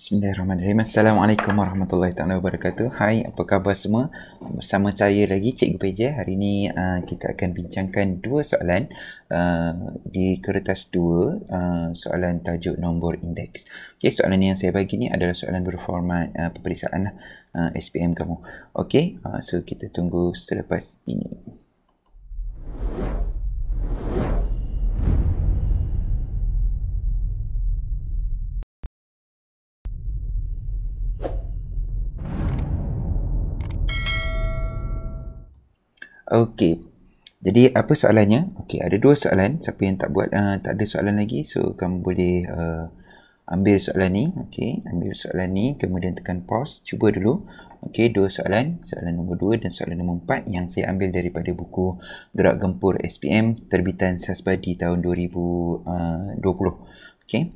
Bismillahirrahmanirrahim. Assalamualaikum warahmatullahi taala wabarakatuh. Hai, apa khabar semua? Bersama saya lagi Cikgu Peja. Hari ini uh, kita akan bincangkan dua soalan uh, di kertas 2, uh, soalan tajuk nombor indeks. Okey, soalan yang saya bagi ni adalah soalan berformat uh, peperiksaan lah, uh, SPM kamu. Okey, uh, so kita tunggu selepas ini. Okay. Jadi apa soalannya? Okay, ada dua soalan. Siapa yang tak buat, uh, tak ada soalan lagi. So, kamu boleh uh, ambil soalan ni. Okay, ambil soalan ni. Kemudian tekan pause. Cuba dulu. Okay, dua soalan. Soalan nombor dua dan soalan nombor empat yang saya ambil daripada buku Gerak Gempur SPM terbitan Sasbadi tahun 2020. Okay.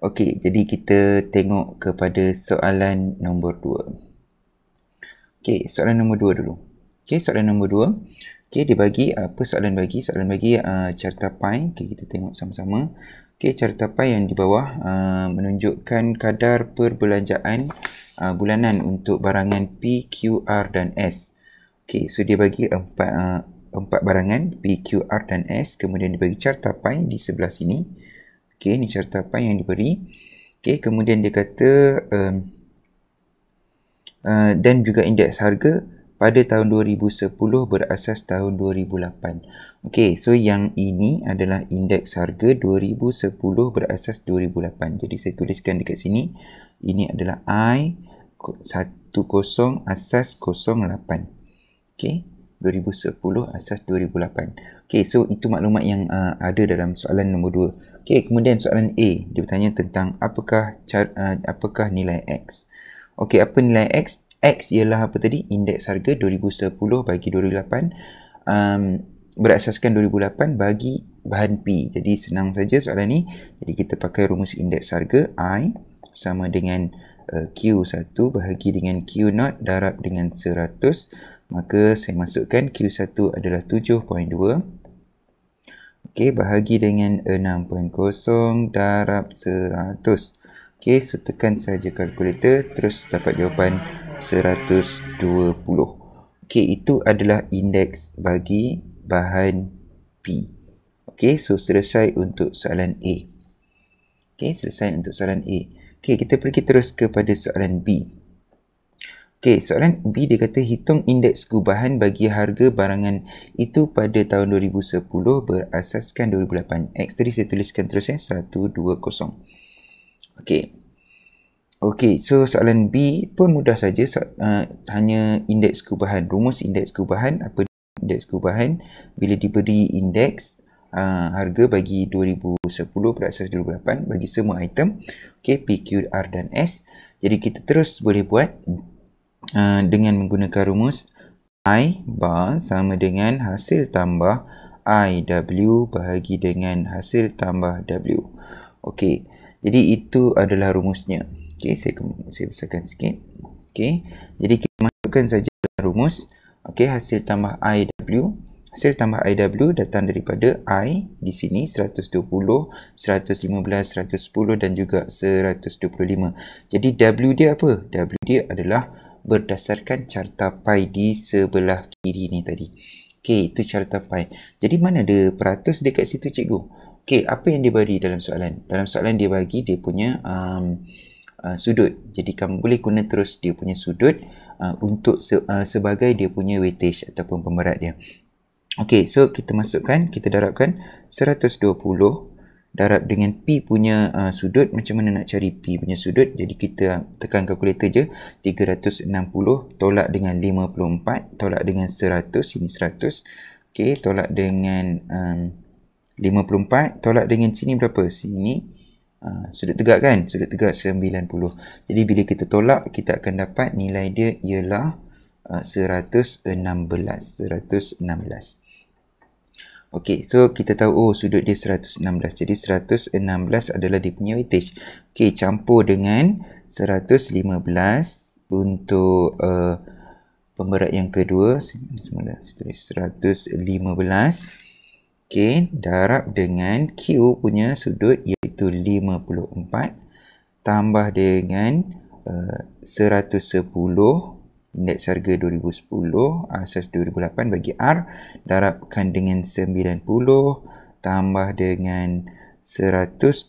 Okay, jadi kita tengok kepada soalan nombor dua. Okay, soalan nombor dua dulu. Okey, soalan nombor 2. Okey, dia bagi apa soalan bagi? Soalan bagi uh, carta pi. Okey, kita tengok sama-sama. Okey, carta pi yang di bawah uh, menunjukkan kadar perbelanjaan uh, bulanan untuk barangan P, Q, R dan S. Okey, so dia bagi empat uh, empat barangan P, Q, R dan S. Kemudian dia carta pi di sebelah sini. Okey, ni carta pi yang diberi. Okey, kemudian dia kata um, uh, dan juga indeks harga pada tahun 2010 berasas tahun 2008. Okey, so yang ini adalah indeks harga 2010 berasas 2008. Jadi saya tuliskan dekat sini, ini adalah I 10 asas 08. Okey. 2010 asas 2008. Okey, so itu maklumat yang uh, ada dalam soalan nombor 2. Okey, kemudian soalan A dia bertanya tentang apakah uh, apakah nilai X. Okey, apa nilai X? X ialah apa tadi? Indeks harga 2010 bagi 2008 um, berasaskan 2008 bagi bahan P. Jadi senang saja soalan ni. Jadi kita pakai rumus indeks harga I sama dengan uh, Q1 bahagi dengan Q0 darab dengan 100. Maka saya masukkan Q1 adalah 7.2. Okey, bahagi dengan 6.0 darab 100. Okey, so tekan saja kalkulator terus dapat jawapan 120. Okey, itu adalah indeks bagi bahan P. Okey, so selesai untuk soalan A. Okey, selesai untuk soalan A. Okey, kita pergi terus kepada soalan B. Okey, soalan B dia kata hitung indeks kubahan bagi harga barangan itu pada tahun 2010 berasaskan 2008. X tadi saya tuliskan terus ya, eh, 120. Okey, Okey, so soalan B pun mudah saja so, uh, hanya indeks keubahan, rumus indeks keubahan apa indeks keubahan bila diberi indeks uh, harga bagi 2010 berasas 2008 bagi semua item okey P Q R dan S. Jadi kita terus boleh buat uh, dengan menggunakan rumus I bar sama dengan hasil tambah I W bahagi dengan hasil tambah W. Okey. Jadi itu adalah rumusnya. Okey, saya, saya besarkan sikit. Okey, jadi kita masukkan saja rumus. Okey, hasil tambah IW. Hasil tambah IW datang daripada I di sini 120, 115, 110 dan juga 125. Jadi W dia apa? W dia adalah berdasarkan carta pi di sebelah kiri ni tadi. Okey, itu carta pi. Jadi mana ada peratus dekat situ cikgu? Okey, apa yang dia bagi dalam soalan? Dalam soalan dia bagi dia punya... Um, uh, sudut. Jadi kamu boleh guna terus dia punya sudut uh, untuk se- uh, sebagai dia punya weightage ataupun pemberat dia. Okey, so kita masukkan, kita darabkan 120 darab dengan P punya uh, sudut. Macam mana nak cari P punya sudut? Jadi kita tekan kalkulator je 360 tolak dengan 54 tolak dengan 100 sini 100. Okey, tolak dengan um, 54 tolak dengan sini berapa? Sini Ha, sudut tegak kan? Sudut tegak 90. Jadi bila kita tolak, kita akan dapat nilai dia ialah uh, 116. 116. Okey, so kita tahu oh, sudut dia 116. Jadi 116 adalah dia punya weightage. Okey, campur dengan 115 untuk uh, pemberat yang kedua. Sebenarnya, 115. 115. Okey, darab dengan Q punya sudut iaitu 54 tambah dengan eh, uh, 110 indeks harga 2010 asas 2008 bagi R darabkan dengan 90 tambah dengan 125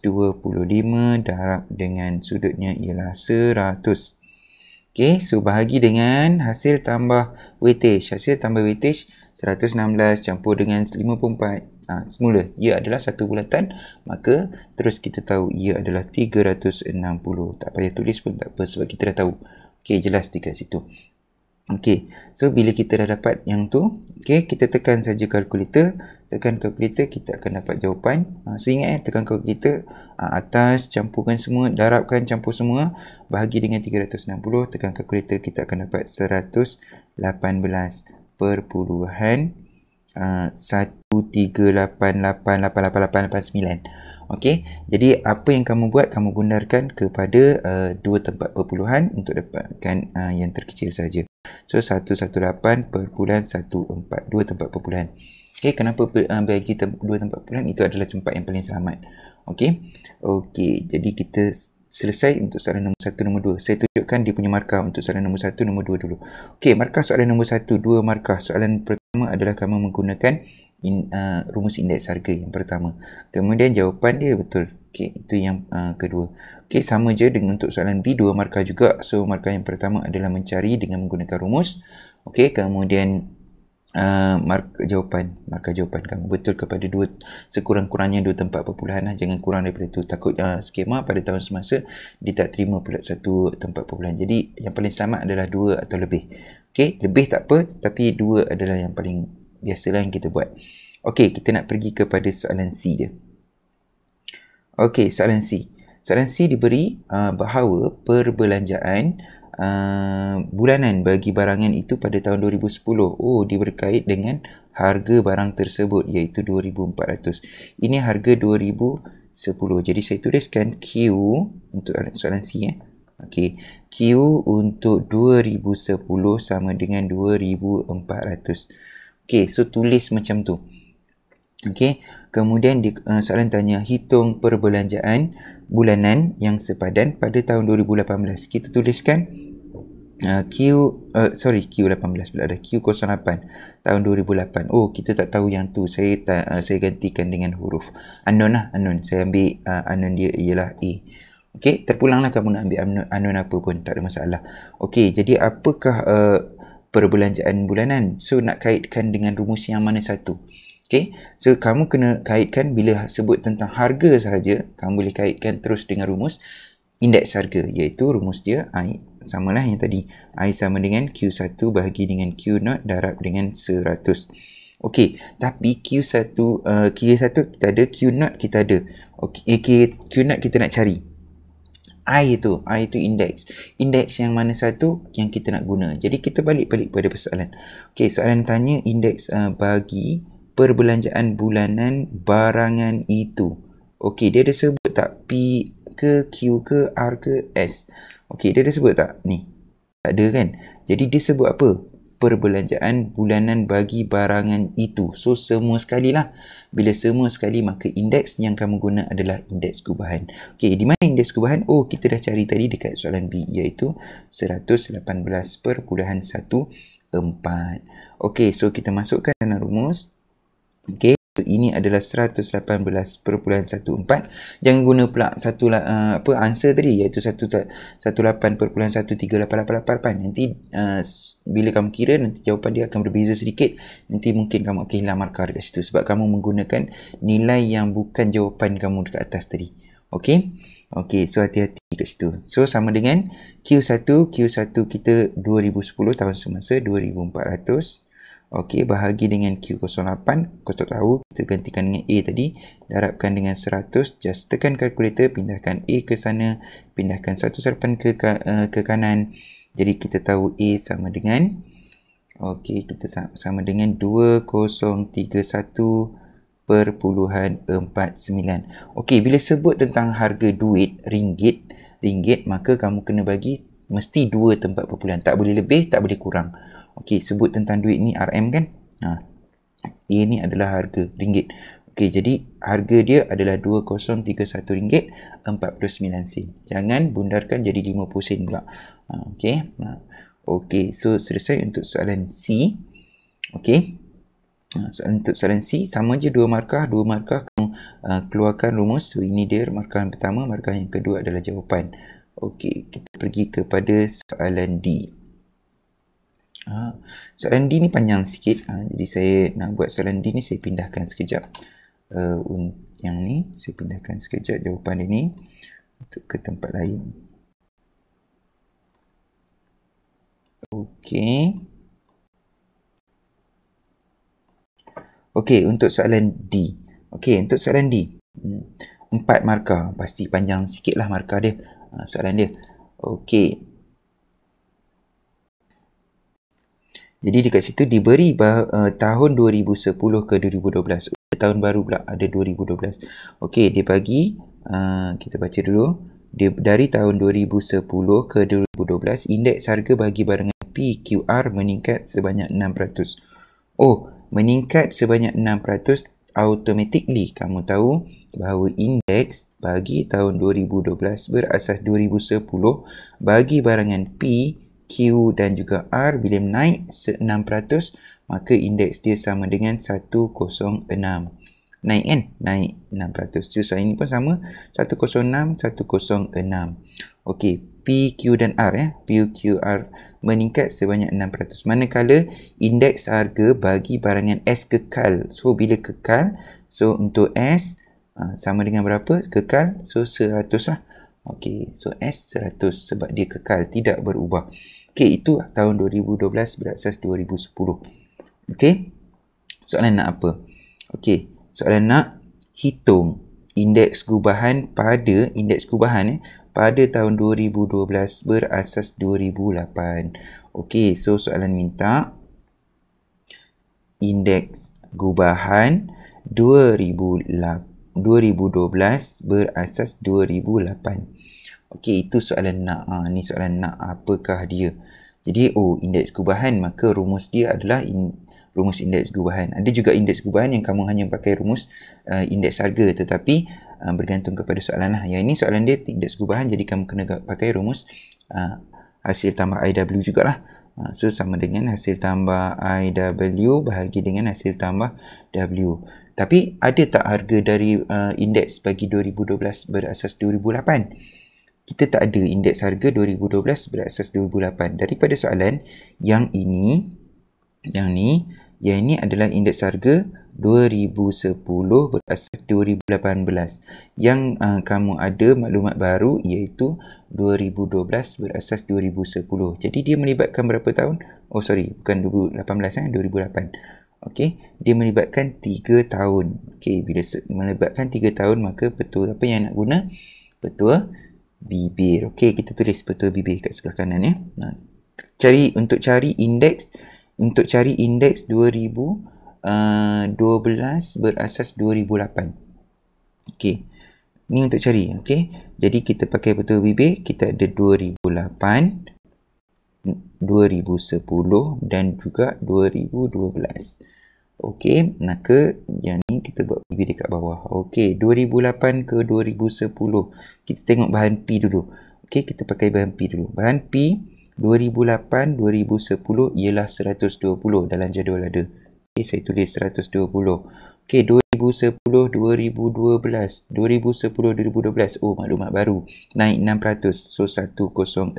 darab dengan sudutnya ialah 100. Okey, so bahagi dengan hasil tambah weightage. Hasil tambah weightage 116 campur dengan 54 ha, semula ia adalah satu bulatan maka terus kita tahu ia adalah 360 tak payah tulis pun tak apa sebab kita dah tahu ok jelas dekat situ ok so bila kita dah dapat yang tu ok kita tekan saja kalkulator tekan kalkulator kita akan dapat jawapan ha, so ingat eh tekan kalkulator ha, atas campurkan semua darabkan campur semua bahagi dengan 360 tekan kalkulator kita akan dapat 118 perpuluhan uh, 13888889. Okey, jadi apa yang kamu buat, kamu bundarkan kepada uh, dua tempat perpuluhan untuk dapatkan uh, yang terkecil saja. So, perpuluhan 118.14, dua tempat perpuluhan. Okey, kenapa uh, bagi tem- dua tempat perpuluhan itu adalah tempat yang paling selamat. Okey, okay, jadi kita selesai untuk soalan nombor 1, nombor 2. Saya tunjukkan dia punya markah untuk soalan nombor 1, nombor 2 dulu. Okey, markah soalan nombor 1, 2 markah. Soalan pertama adalah kamu menggunakan in, uh, rumus indeks harga yang pertama. Kemudian jawapan dia betul. Okey, itu yang uh, kedua. Okey, sama je dengan untuk soalan B, 2 markah juga. So, markah yang pertama adalah mencari dengan menggunakan rumus. Okey, kemudian Ah, mark jawapan markah jawapan kamu betul kepada dua sekurang-kurangnya dua tempat perbulan lah. jangan kurang daripada itu takut uh, skema pada tahun semasa dia tak terima pula satu tempat perbulan jadi yang paling selamat adalah dua atau lebih Okey, lebih tak apa tapi dua adalah yang paling biasalah yang kita buat Okey, kita nak pergi kepada soalan C dia Okey, soalan C soalan C diberi uh, bahawa perbelanjaan uh, bulanan bagi barangan itu pada tahun 2010. Oh, dia berkait dengan harga barang tersebut iaitu 2400. Ini harga 2010. Jadi saya tuliskan Q untuk eh, soalan C ya. Okey, Q untuk 2010 sama dengan 2400. Okey, so tulis macam tu. Okey, kemudian di, uh, soalan tanya hitung perbelanjaan bulanan yang sepadan pada tahun 2018. Kita tuliskan uh, Q uh, sorry Q18 pula ada Q08 tahun 2008. Oh, kita tak tahu yang tu. Saya ta, uh, saya gantikan dengan huruf unknown lah, unknown. Saya ambil uh, unknown dia ialah A. Okey, terpulanglah kamu nak ambil unknown, unknown apa pun tak ada masalah. Okey, jadi apakah uh, perbelanjaan bulanan? So nak kaitkan dengan rumus yang mana satu? Okay, so kamu kena kaitkan bila sebut tentang harga sahaja, kamu boleh kaitkan terus dengan rumus indeks harga iaitu rumus dia I sama lah yang tadi I sama dengan Q1 bahagi dengan Q0 darab dengan 100 Okey, tapi Q1 uh, Q1 kita ada Q0 kita ada okay, eh, Q0 kita nak cari I itu I itu indeks, indeks yang mana satu yang kita nak guna jadi kita balik-balik pada persoalan Okey, soalan tanya indeks uh, eh, bagi perbelanjaan bulanan barangan itu. Okey, dia ada sebut tak P ke Q ke R ke S? Okey, dia ada sebut tak? Ni. Tak ada kan? Jadi dia sebut apa? Perbelanjaan bulanan bagi barangan itu. So semua sekali lah. Bila semua sekali maka indeks yang kamu guna adalah indeks kubahan. Okey, di mana indeks kubahan? Oh, kita dah cari tadi dekat soalan B iaitu 118 per 1.4. Okey, so kita masukkan dalam rumus Okey, ini adalah 118.14 jangan guna pula satu uh, apa answer tadi iaitu 18.13888 nanti uh, bila kamu kira nanti jawapan dia akan berbeza sedikit nanti mungkin kamu akan hilang markah dekat situ sebab kamu menggunakan nilai yang bukan jawapan kamu dekat atas tadi Okey. Okey, so hati-hati dekat situ. So sama dengan Q1, Q1 kita 2010 tahun semasa 2400 Okey, bahagi dengan Q08. Kau tak tahu, kita gantikan dengan A tadi. Darabkan dengan 100. Just tekan kalkulator, pindahkan A ke sana. Pindahkan satu serpan ke, eh, ke kanan. Jadi, kita tahu A sama dengan... Okey, kita sama dengan 2031 2031.49. Okey, bila sebut tentang harga duit, ringgit, ringgit, maka kamu kena bagi mesti dua tempat perpuluhan. Tak boleh lebih, tak boleh kurang. Okey, sebut tentang duit ni RM kan? Ha. A ni adalah harga ringgit. Okey, jadi harga dia adalah RM2031.49. Jangan bundarkan jadi RM50 pula. Ha, Okey. Ha. Okey, so selesai untuk soalan C. Okey. Ha, so, untuk soalan C, sama je dua markah. Dua markah, kamu uh, keluarkan rumus. So, ini dia markah yang pertama. Markah yang kedua adalah jawapan. Okey, kita pergi kepada soalan D. Ha, soalan D ni panjang sikit. Ha, jadi saya nak buat soalan D ni saya pindahkan sekejap. Uh, yang ni saya pindahkan sekejap jawapan ini untuk ke tempat lain. Okey. Okey, untuk soalan D. Okey, untuk soalan D. Hmm, empat markah. Pasti panjang sikit lah markah dia. Ah, soalan dia. Okey. Jadi dekat situ diberi bah, uh, tahun 2010 ke 2012. Tahun baru pula ada 2012. Okey, dia bagi uh, kita baca dulu. Dia, dari tahun 2010 ke 2012, indeks harga bagi barangan PQR meningkat sebanyak 6%. Oh, meningkat sebanyak 6% automatically. Kamu tahu bahawa indeks bagi tahun 2012 berasas 2010 bagi barangan P Q dan juga R bila naik 6% maka indeks dia sama dengan 106. Naik kan? Naik 6%. Jadi ini pun sama 106 106. Okey, P, Q dan R ya. P, Q, R meningkat sebanyak 600. Manakala indeks harga bagi barangan S kekal. So bila kekal, so untuk S ah, sama dengan berapa? Kekal. So 100 lah. Okey, so S100 sebab dia kekal, tidak berubah. Okey, itu tahun 2012 berasas 2010. Okey, soalan nak apa? Okey, soalan nak hitung indeks gubahan pada, indeks gubahan eh, pada tahun 2012 berasas 2008. Okey, so soalan minta indeks gubahan 2008 2012 berasas 2008. Okey, itu soalan nak. Ha, ni soalan nak apakah dia? Jadi, oh, indeks gubahan maka rumus dia adalah in, rumus indeks gubahan. Ada juga indeks gubahan yang kamu hanya pakai rumus uh, indeks harga tetapi uh, bergantung kepada soalan lah. Yang ini soalan dia indeks gubahan jadi kamu kena pakai rumus uh, hasil tambah IW jugalah. Ha, so sama dengan hasil tambah IW bahagi dengan hasil tambah W. Tapi ada tak harga dari uh, indeks bagi 2012 berasas 2008? Kita tak ada indeks harga 2012 berasas 2008. Daripada soalan yang ini, yang ni, yang ini adalah indeks harga 2010 berasas 2018. Yang uh, kamu ada maklumat baru iaitu 2012 berasas 2010. Jadi dia melibatkan berapa tahun? Oh sorry, bukan 2018 eh, 2008. Okey, dia melibatkan 3 tahun. Okey, bila melibatkan 3 tahun maka petua apa yang nak guna? Petua bibir. Okey, kita tulis petua bibir kat sebelah kanan ya. Nah, cari untuk cari indeks untuk cari indeks 2012 uh, berasas 2008. Okey. Ni untuk cari, okey. Jadi kita pakai betul bibir, kita ada 2008 2010 dan juga 2012. Okey, maka yang ni kita buat PB dekat bawah. Okey, 2008 ke 2010. Kita tengok bahan P dulu. Okey, kita pakai bahan P dulu. Bahan P 2008 2010 ialah 120 dalam jadual ada. Okey, saya tulis 120. Okey, 2010-2012. 2010-2012. Oh, maklumat baru. Naik 6%. So, 106.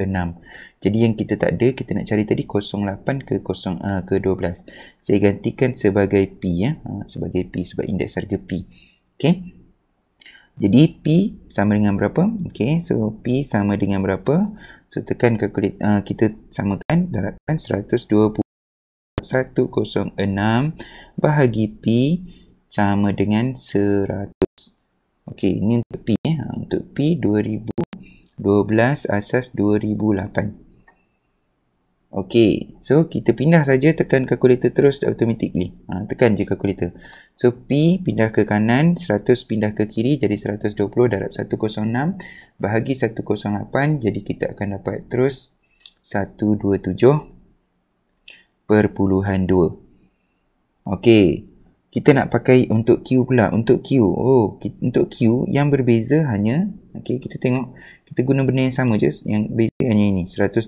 Jadi, yang kita tak ada, kita nak cari tadi 08 ke 0, uh, ah, ke 12. Saya gantikan sebagai P. ya, ha, Sebagai P. Sebab indeks harga P. Okey. Jadi, P sama dengan berapa? Okey. So, P sama dengan berapa? So, tekan kalkulit. Uh, ah, kita samakan. Darabkan 120. 106 bahagi P sama dengan 100. Okey, ini untuk P eh. Ha, untuk P 2012 asas 2008. Okey, so kita pindah saja tekan kalkulator terus automatically. Ha, tekan je kalkulator. So P pindah ke kanan, 100 pindah ke kiri jadi 120 darab 106 bahagi 108 jadi kita akan dapat terus 127 perpuluhan 2. Okey kita nak pakai untuk Q pula untuk Q oh kita, untuk Q yang berbeza hanya okey kita tengok kita guna benda yang sama je yang beza hanya ini 120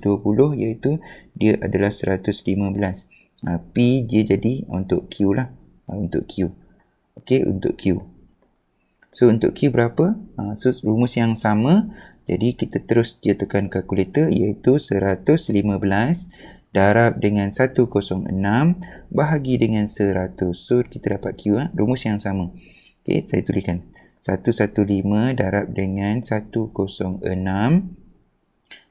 iaitu dia adalah 115 ha, ah, P dia jadi untuk Q lah ha, untuk Q okey untuk Q so untuk Q berapa ha, so rumus yang sama jadi kita terus dia tekan kalkulator iaitu 115 darab dengan 106 bahagi dengan 100. So kita dapat Q ha? Ah. rumus yang sama. Okay, saya tuliskan. 115 darab dengan 106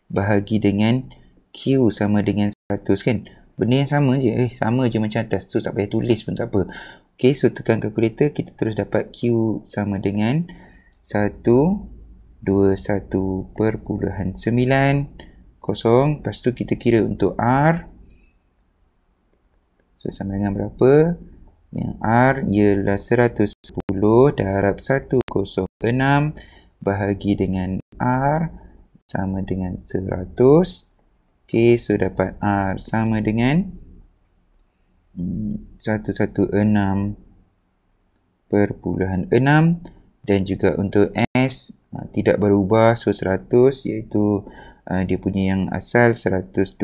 bahagi dengan Q sama dengan 100 kan? Benda yang sama je. Eh, sama je macam atas tu. Tak payah tulis pun tak apa. Okay, so tekan kalkulator. Kita terus dapat Q sama dengan 121.9 kosong. Lepas tu kita kira untuk R. So, sama dengan berapa? Yang R ialah 110 darab 106 bahagi dengan R sama dengan 100. Okey, so dapat R sama dengan 116.6 dan juga untuk S ah, tidak berubah so 100 iaitu Ah, dia punya yang asal 125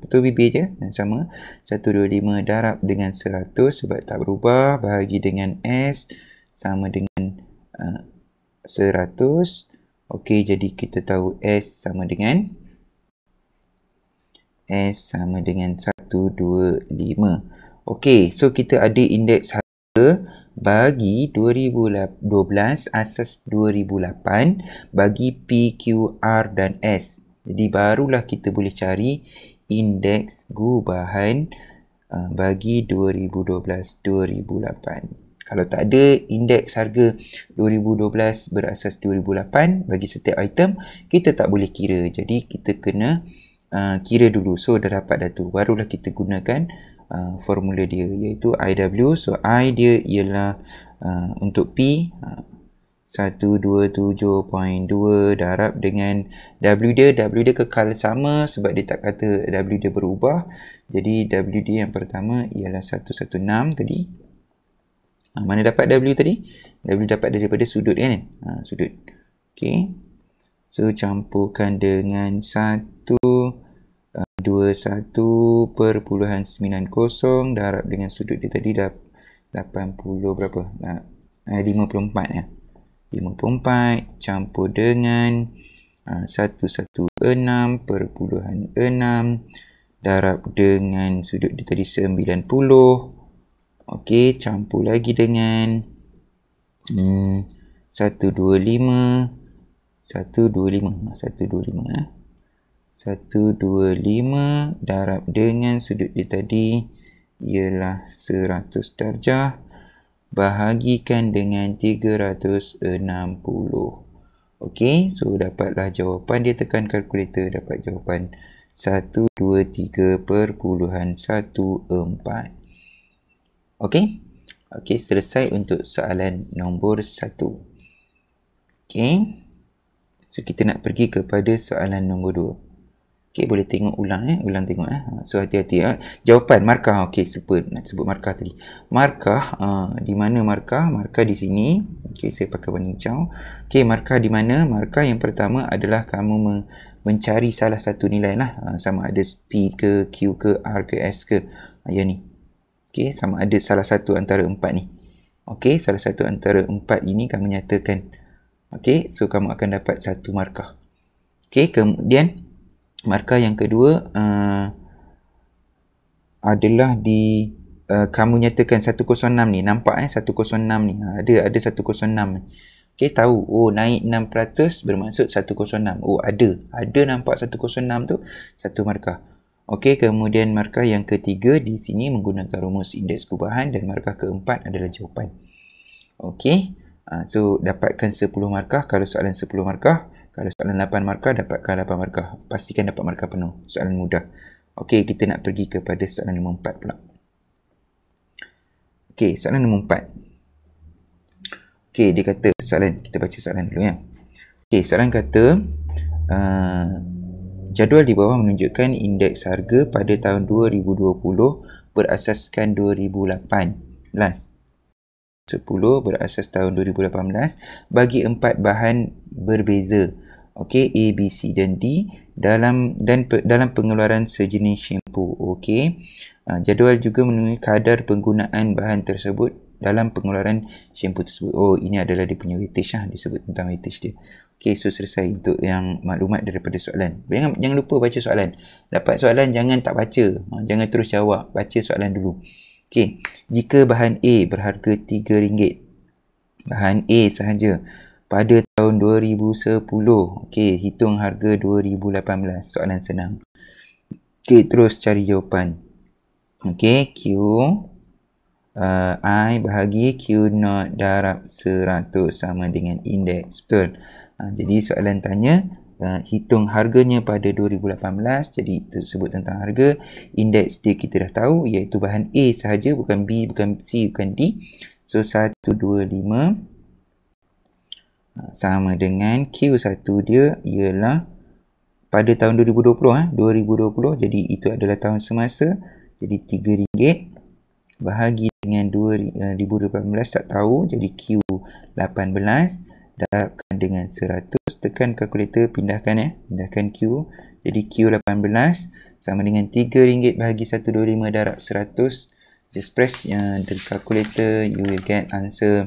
betul bibir je yang sama 125 darab dengan 100 sebab tak berubah bahagi dengan S sama dengan uh, 100 ok jadi kita tahu S sama dengan S sama dengan 125 ok so kita ada indeks harga bagi 2012 asas 2008 bagi P, Q, R dan S. Jadi barulah kita boleh cari indeks gubahan uh, bagi 2012-2008. Kalau tak ada indeks harga 2012 berasas 2008 bagi setiap item, kita tak boleh kira. Jadi kita kena uh, kira dulu. So dah dapat dah tu. Barulah kita gunakan uh, formula dia iaitu IW so I dia ialah uh, untuk P uh, 127.2 darab dengan W dia W dia kekal sama sebab dia tak kata W dia berubah jadi W dia yang pertama ialah 116 tadi uh, mana dapat W tadi? W dapat daripada sudut kan? Uh, sudut ok so campurkan dengan 1 uh, 21.90 darab dengan sudut dia tadi dah 80 berapa uh, 54 ya 54 campur dengan uh, 116.6 darab dengan sudut dia tadi 90 Okey. campur lagi dengan hmm, 125 125 125 eh 1, 2, 5 darab dengan sudut dia tadi ialah 100 darjah bahagikan dengan 360. Okey, so dapatlah jawapan dia tekan kalkulator dapat jawapan 123.14. Okey. Okey, selesai untuk soalan nombor 1. Okey. So kita nak pergi kepada soalan nombor 2. Okay boleh tengok ulang eh. Ulang tengok eh. Ah, so, hati-hati eh. Jawapan, markah. okay super. Nak sebut markah tadi. Markah, uh, di mana markah? Markah di sini. okay saya pakai warna hijau. Okey, markah di mana? Markah yang pertama adalah kamu me- mencari salah satu nilai lah. Uh, sama ada P ke, Q ke, R ke, S ke. Uh, yang ni. okay sama ada salah satu antara empat ni. okay salah satu antara empat ini kamu nyatakan. okay so kamu akan dapat satu markah. okay kemudian markah yang kedua uh, adalah di uh, kamu nyatakan 106 ni nampak eh 106 ni ha, ada ada 106 okey tahu oh naik 6% bermaksud 106 oh ada ada nampak 106 tu satu markah okey kemudian markah yang ketiga di sini menggunakan rumus indeks perubahan dan markah keempat adalah jawapan okey uh, so dapatkan 10 markah kalau soalan 10 markah kalau soalan 8 markah, dapatkan 8 markah. Pastikan dapat markah penuh. Soalan mudah. Okey, kita nak pergi kepada soalan nombor 4 pula. Okey, soalan nombor 4. Okey, dia kata soalan. Kita baca soalan dulu ya. Okey, soalan kata... Uh, jadual di bawah menunjukkan indeks harga pada tahun 2020 berasaskan 2018. 10 berasas tahun 2018 bagi empat bahan berbeza okey A B C dan D dalam dan pe, dalam pengeluaran sejenis shampoo okey uh, jadual juga menunjukkan kadar penggunaan bahan tersebut dalam pengeluaran shampoo tersebut oh ini adalah dia punya weightage lah disebut tentang weightage dia okey so selesai untuk yang maklumat daripada soalan jangan jangan lupa baca soalan dapat soalan jangan tak baca uh, jangan terus jawab baca soalan dulu okey jika bahan A berharga RM3 bahan A sahaja pada tahun 2010 okey hitung harga 2018 soalan senang okey terus cari jawapan okey q uh, i bahagi q not darab 100 sama dengan indeks betul uh, jadi soalan tanya uh, hitung harganya pada 2018 jadi tersebut tentang harga indeks dia kita dah tahu iaitu bahan A sahaja bukan B bukan C bukan D so 1 2 5 sama dengan Q1 dia ialah pada tahun 2020 eh 2020 jadi itu adalah tahun semasa jadi 3 ringgit bahagi dengan 2018 tak tahu jadi Q18 darabkan dengan 100 tekan kalkulator pindahkan ya eh, pindahkan Q jadi Q18 sama dengan 3 ringgit bahagi 125 darab 100 just press yang uh, kalkulator you will get answer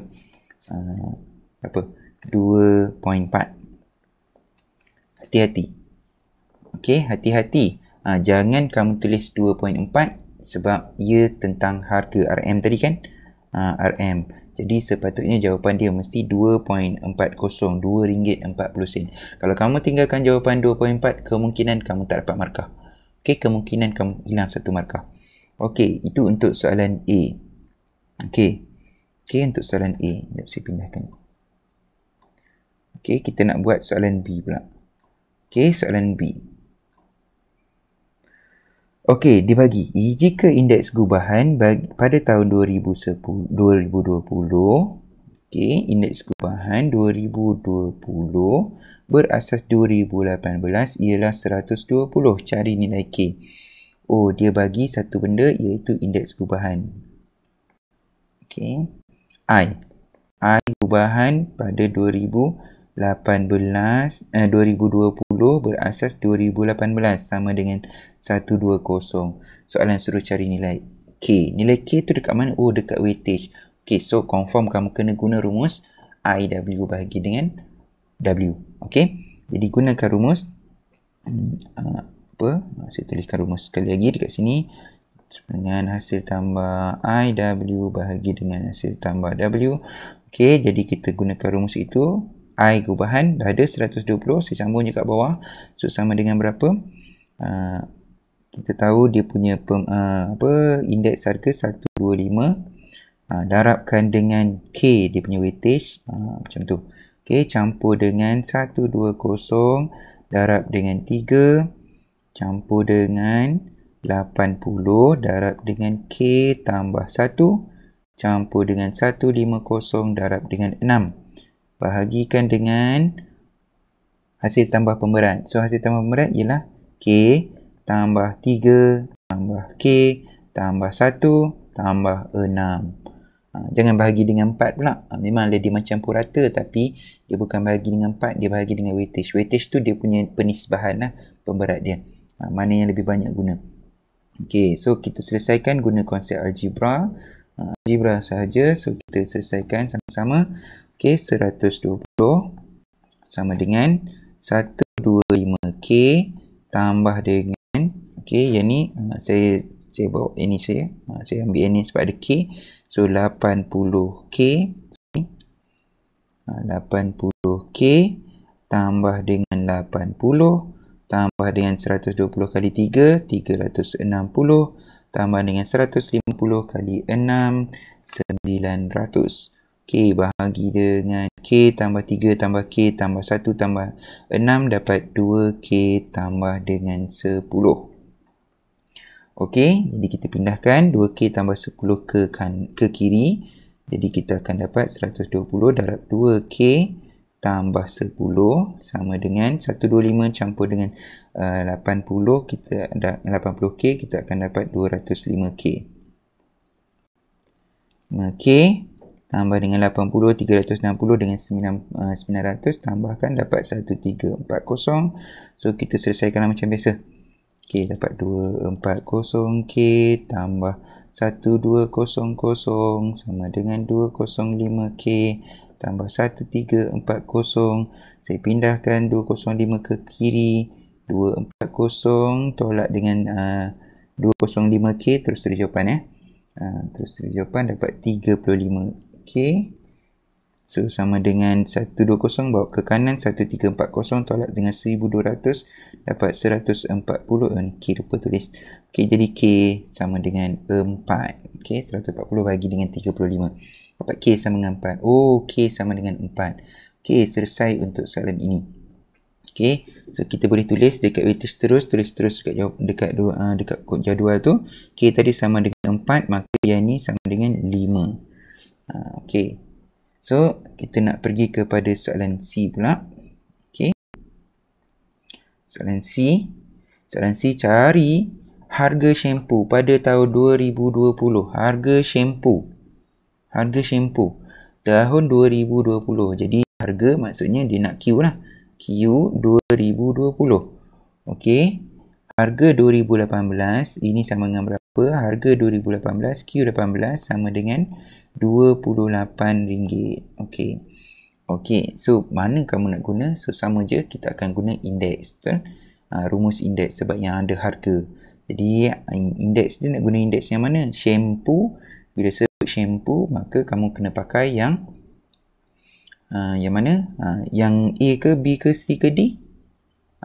uh, apa 1.5 2.4 hati-hati okey hati-hati ha, jangan kamu tulis 2.4 sebab ia tentang harga RM tadi kan ha, RM jadi sepatutnya jawapan dia mesti 2.40 RM2.40 kalau kamu tinggalkan jawapan 2.4 kemungkinan kamu tak dapat markah okey kemungkinan kamu hilang satu markah okey itu untuk soalan A okey okey untuk soalan A jap saya pindahkan ni Okay, kita nak buat soalan B pula. Okay, soalan B. Okey, dibagi. Jika indeks gubahan bagi, pada tahun 2010, 2020, okey, indeks gubahan 2020 berasas 2018 ialah 120, cari nilai K. Oh, dia bagi satu benda iaitu indeks gubahan. Okey. I. I gubahan pada 2020 eh, berasas 2018 sama dengan 120 soalan suruh cari nilai K nilai K tu dekat mana oh dekat weightage ok so confirm kamu kena guna rumus IW bahagi dengan W ok jadi gunakan rumus hmm, ah, apa saya tuliskan rumus sekali lagi dekat sini dengan hasil tambah IW bahagi dengan hasil tambah W ok jadi kita gunakan rumus itu I kubahan dah ada 120 saya sambung je kat bawah so sama dengan berapa uh, kita tahu dia punya pem, uh, apa indeks harga 125 uh, darabkan dengan K dia punya weightage uh, macam tu ok campur dengan 120 darab dengan 3 campur dengan 80 darab dengan K tambah 1 campur dengan 150 darab dengan 6 bahagikan dengan hasil tambah pemberat. So hasil tambah pemberat ialah K tambah 3 tambah K tambah 1 tambah 6. Ha, jangan bahagi dengan 4 pula. Ha, memang dia macam purata tapi dia bukan bahagi dengan 4, dia bahagi dengan weightage. Weightage tu dia punya penisbahan lah, pemberat dia. Ha, mana yang lebih banyak guna. Okay, so kita selesaikan guna konsep algebra. Algebra sahaja. So kita selesaikan sama-sama. K 120 sama dengan 125K tambah dengan K okay, yang ni saya saya bawa ini saya saya ambil ini sebab ada K so 80K 80K ha, tambah dengan 80 tambah dengan 120 kali 3 360 tambah dengan 150 kali 6 900 K bahagi dengan K tambah 3 tambah K tambah 1 tambah 6 dapat 2K tambah dengan 10. Okey, jadi kita pindahkan 2K tambah 10 ke kan ke kiri. Jadi kita akan dapat 120 darab 2K tambah 10 sama dengan 125 campur dengan eh, uh, 80 kita ada 80K kita akan dapat 205K. 5K okay tambah dengan 80 360 dengan 9, 900 eh, tambahkan dapat 1340 so kita selesaikan lah macam biasa ok dapat 240k tambah 1200 sama dengan 205k tambah 1340 saya pindahkan 205 ke kiri 240 tolak dengan uh, eh, 205k terus terjawapan eh. uh, terus terjawapan dapat 35 okey so sama dengan 120 bawa ke kanan 1340 tolak dengan 1200 dapat 140 on k lupa tulis okey jadi k sama dengan 4 okey 140 bagi dengan 35 dapat k sama dengan 4 oh k sama dengan 4 okey selesai untuk soalan ini okey so kita boleh tulis dekat vertex terus tulis terus dekat jawab, dekat ah, dekat kod jadual tu k tadi sama dengan 4 maka yang ni sama dengan 5 Ah, okay. So, kita nak pergi kepada soalan C pula. Okay. Soalan C. Soalan C, cari harga shampoo pada tahun 2020. Harga shampoo. Harga shampoo. Tahun 2020. Jadi, harga maksudnya dia nak Q lah. Q 2020. Okay harga 2018 ini sama dengan berapa? Harga 2018 Q18 sama dengan RM28. Okey. Okey, so mana kamu nak guna? So sama je kita akan guna indeks tu. Ha, ah, rumus indeks sebab yang ada harga. Jadi indeks dia nak guna indeks yang mana? Shampoo. Bila sebut shampoo maka kamu kena pakai yang Uh, yang mana? Uh, yang A ke B ke C ke D?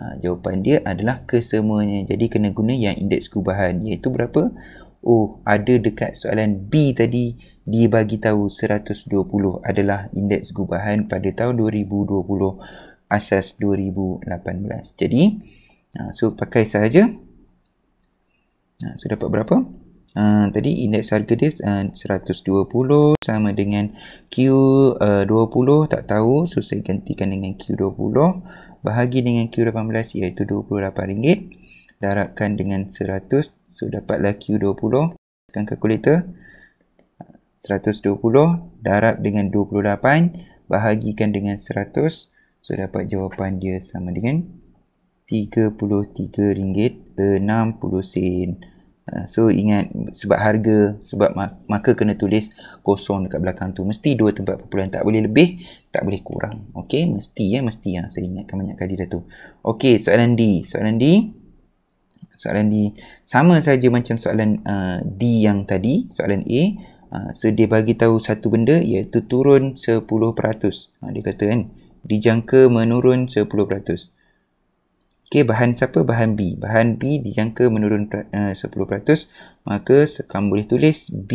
Ha, jawapan dia adalah kesemuanya. Jadi kena guna yang indeks kubahan. iaitu berapa? Oh, ada dekat soalan B tadi dia bagi tahu 120 adalah indeks kubahan pada tahun 2020 asas 2018. Jadi, ha, so pakai sahaja. Ha, so dapat berapa? Uh, tadi indeks harga dia uh, 120 sama dengan Q20 uh, tak tahu so saya gantikan dengan Q20 bahagi dengan Q18 iaitu RM28 darabkan dengan 100 so dapatlah Q20 tekan kalkulator 120 darab dengan 28 bahagikan dengan 100 so dapat jawapan dia sama dengan RM33.60 Ha, so ingat sebab harga, sebab maka kena tulis kosong dekat belakang tu. Mesti dua tempat perpuluhan. Tak boleh lebih, tak boleh kurang. Okay, mesti ya, mesti ya saya ingatkan banyak kali dah tu. Okay, soalan D. Soalan D. Soalan D. Sama saja macam soalan uh, D yang tadi, soalan A. Uh, so dia bagi tahu satu benda iaitu turun 10%. Uh, ha, dia kata kan, dijangka menurun 10%. Okey, bahan siapa? Bahan B. Bahan B dijangka menurun eh, uh, 10%. Maka kamu boleh tulis B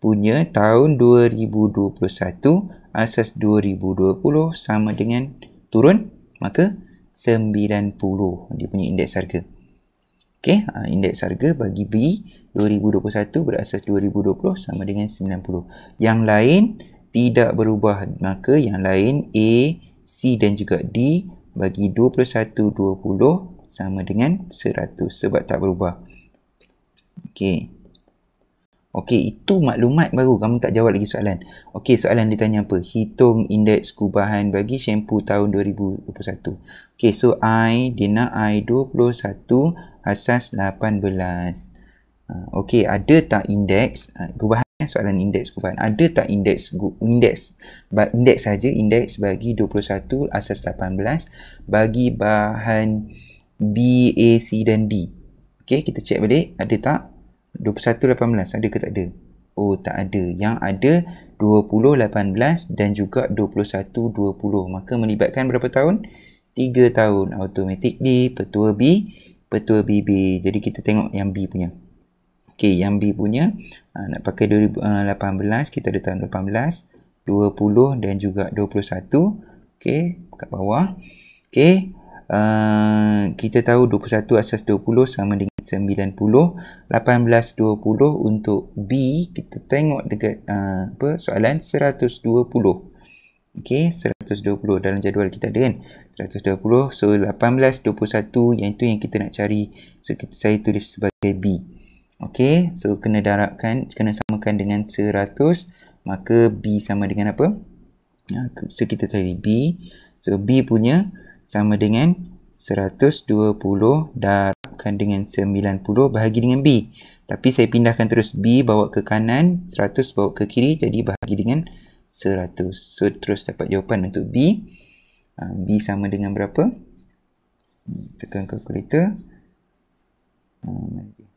punya tahun 2021 asas 2020 sama dengan turun. Maka 90 dia punya indeks harga. Okey, ha, indeks harga bagi B 2021 berasas 2020 sama dengan 90. Yang lain tidak berubah. Maka yang lain A, C dan juga D bagi 21 20 sama dengan 100 sebab tak berubah Okey. Okey, itu maklumat baru. Kamu tak jawab lagi soalan. Okey, soalan dia tanya apa? Hitung indeks kubahan bagi shampoo tahun 2021. Okey, so I, dia nak I 21 asas 18. Ah, okey, ada tak indeks kubahan? Ah, Eh, soalan indeks bukan. Ada tak indeks? Indeks. Indeks saja. Indeks bagi 21 asas 18 bagi bahan B, A, C dan D. Okey, kita cek balik. Ada tak? 21, 18. Ada ke tak ada? Oh, tak ada. Yang ada 20, 18 dan juga 21, 20. Maka melibatkan berapa tahun? 3 tahun. Automatically, petua B, petua B B. Jadi, kita tengok yang B punya. Okey, yang B punya uh, nak pakai 2018, ah, kita ada tahun 18, 20 dan juga 21. Okey, kat bawah. Okey, uh, ah, kita tahu 21 asas 20 sama dengan 90. 18 20 untuk B, kita tengok dekat uh, apa soalan 120. Okey, 120 dalam jadual kita ada kan. 120, so 18 21 yang itu yang kita nak cari. So kita, saya tulis sebagai B. Okey, so kena darabkan, kena samakan dengan 100, maka B sama dengan apa? Ya, so, kita tadi B. So, B punya sama dengan 120 darabkan dengan 90 bahagi dengan B. Tapi saya pindahkan terus B bawa ke kanan, 100 bawa ke kiri, jadi bahagi dengan 100. So, terus dapat jawapan untuk B. Ha, B sama dengan berapa? Tekan kalkulator. Okay. Hmm,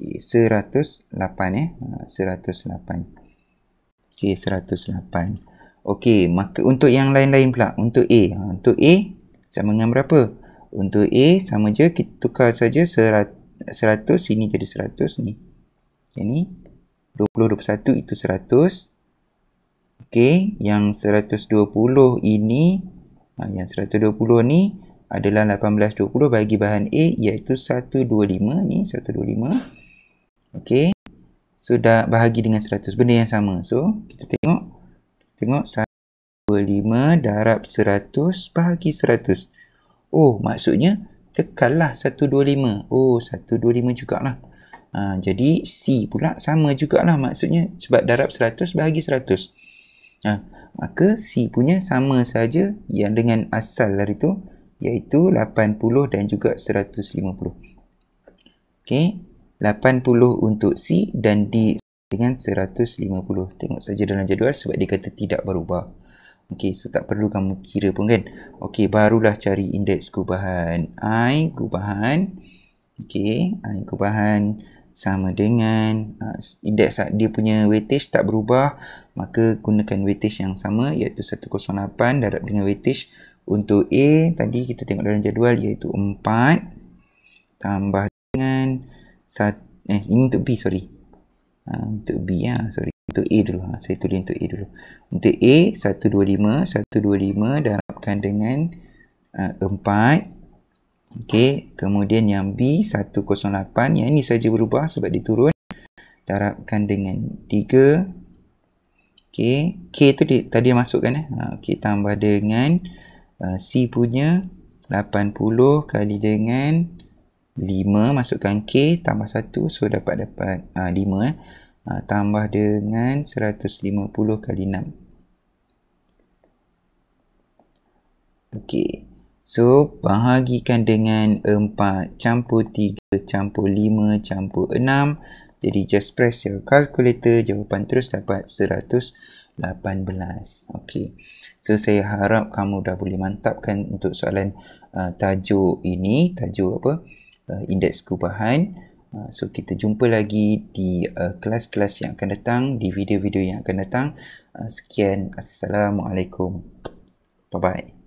Okey, 108 ya. Eh. 108. Ha, Okey, 108. Okey, maka untuk yang lain-lain pula, untuk A. Ha, untuk A sama dengan berapa? Untuk A sama je kita tukar saja 100 sini jadi 100 ni. Ini 20 21 itu 100. Okey, yang 120 ini ha, yang 120 ni adalah 1820 bagi bahan A iaitu 125 ni 125 Okey, sudah so, bahagi dengan 100 benda yang sama so kita tengok kita tengok 125 darab 100 bahagi 100 oh maksudnya tekanlah 125 oh 125 jugalah ha, jadi C pula sama jugalah maksudnya sebab darab 100 bahagi 100 ha, maka C punya sama saja yang dengan asal dari tu iaitu 80 dan juga 150 Okey. 80 untuk C dan D dengan 150. Tengok saja dalam jadual sebab dia kata tidak berubah. Okey, so tak perlu kamu kira pun kan. Okey, barulah cari indeks keubahan. I keubahan. Okey, I keubahan sama dengan uh, indeks ah, dia punya weightage tak berubah. Maka gunakan weightage yang sama iaitu 108 darab dengan weightage untuk A. Tadi kita tengok dalam jadual iaitu 4 tambah Sat, eh, ini untuk B, sorry. Ha, untuk B, ya, sorry. Untuk A dulu. Ha. Saya tulis untuk A dulu. Untuk A, 125. 125 darabkan dengan uh, 4. Okey. Kemudian yang B, 108. Yang ini saja berubah sebab diturun. Darabkan dengan 3. Okey. K tu di, tadi masukkan. Eh. Ha, Okey, tambah dengan uh, C punya. 80 kali dengan 5 masukkan K tambah 1 so dapat dapat uh, ah, 5 eh. Uh, tambah dengan 150 kali 6. Okey. So bahagikan dengan 4 campur 3 campur 5 campur 6. Jadi just press your calculator jawapan terus dapat 118. Okey. So saya harap kamu dah boleh mantapkan untuk soalan uh, tajuk ini, tajuk apa? uh, indeks keubahan uh, so kita jumpa lagi di uh, kelas-kelas yang akan datang di video-video yang akan datang uh, sekian assalamualaikum bye bye